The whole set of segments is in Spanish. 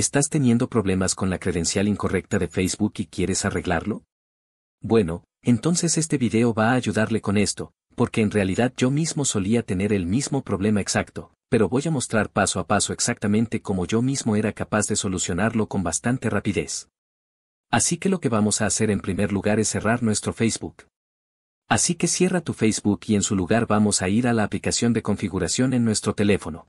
¿Estás teniendo problemas con la credencial incorrecta de Facebook y quieres arreglarlo? Bueno, entonces este video va a ayudarle con esto, porque en realidad yo mismo solía tener el mismo problema exacto, pero voy a mostrar paso a paso exactamente cómo yo mismo era capaz de solucionarlo con bastante rapidez. Así que lo que vamos a hacer en primer lugar es cerrar nuestro Facebook. Así que cierra tu Facebook y en su lugar vamos a ir a la aplicación de configuración en nuestro teléfono.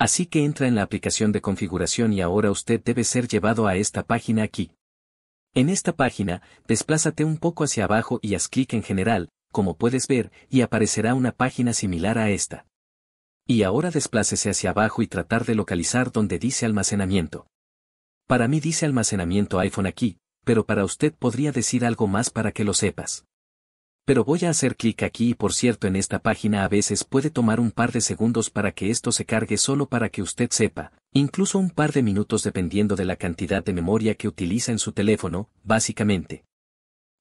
Así que entra en la aplicación de configuración y ahora usted debe ser llevado a esta página aquí. En esta página, desplázate un poco hacia abajo y haz clic en general, como puedes ver, y aparecerá una página similar a esta. Y ahora desplácese hacia abajo y tratar de localizar donde dice almacenamiento. Para mí dice almacenamiento iPhone aquí, pero para usted podría decir algo más para que lo sepas. Pero voy a hacer clic aquí y por cierto en esta página a veces puede tomar un par de segundos para que esto se cargue solo para que usted sepa, incluso un par de minutos dependiendo de la cantidad de memoria que utiliza en su teléfono, básicamente.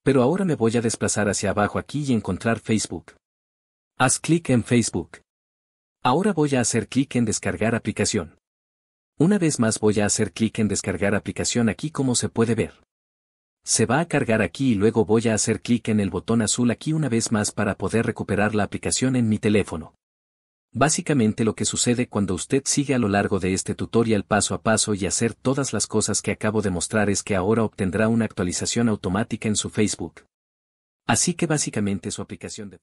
Pero ahora me voy a desplazar hacia abajo aquí y encontrar Facebook. Haz clic en Facebook. Ahora voy a hacer clic en descargar aplicación. Una vez más voy a hacer clic en descargar aplicación aquí como se puede ver. Se va a cargar aquí y luego voy a hacer clic en el botón azul aquí una vez más para poder recuperar la aplicación en mi teléfono. Básicamente lo que sucede cuando usted sigue a lo largo de este tutorial paso a paso y hacer todas las cosas que acabo de mostrar es que ahora obtendrá una actualización automática en su Facebook. Así que básicamente su aplicación de...